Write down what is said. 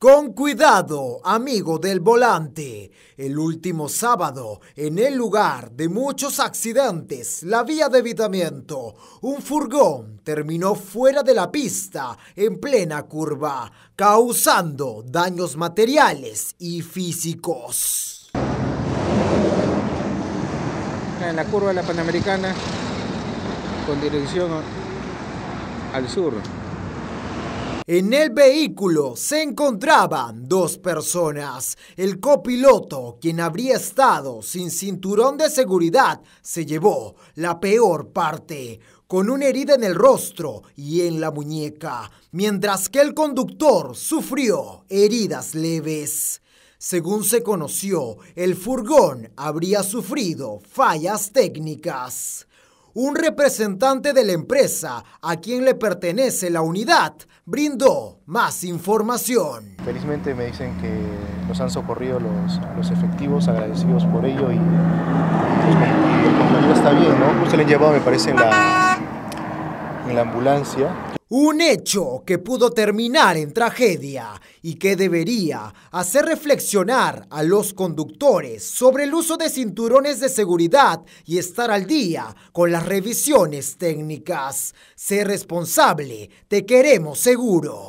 Con cuidado, amigo del volante. El último sábado, en el lugar de muchos accidentes, la vía de evitamiento, un furgón terminó fuera de la pista en plena curva, causando daños materiales y físicos. En la curva de la Panamericana, con dirección al sur, en el vehículo se encontraban dos personas. El copiloto, quien habría estado sin cinturón de seguridad, se llevó la peor parte con una herida en el rostro y en la muñeca, mientras que el conductor sufrió heridas leves. Según se conoció, el furgón habría sufrido fallas técnicas un representante de la empresa a quien le pertenece la unidad brindó más información. Felizmente me dicen que nos han socorrido los, efectivos, agradecidos por ello pues, y, el, compañero está bien, ¿no? Pues se le han llevado, me parece, la, la ambulancia. Un hecho que pudo terminar en tragedia y que debería hacer reflexionar a los conductores sobre el uso de cinturones de seguridad y estar al día con las revisiones técnicas. Sé responsable, te queremos seguro.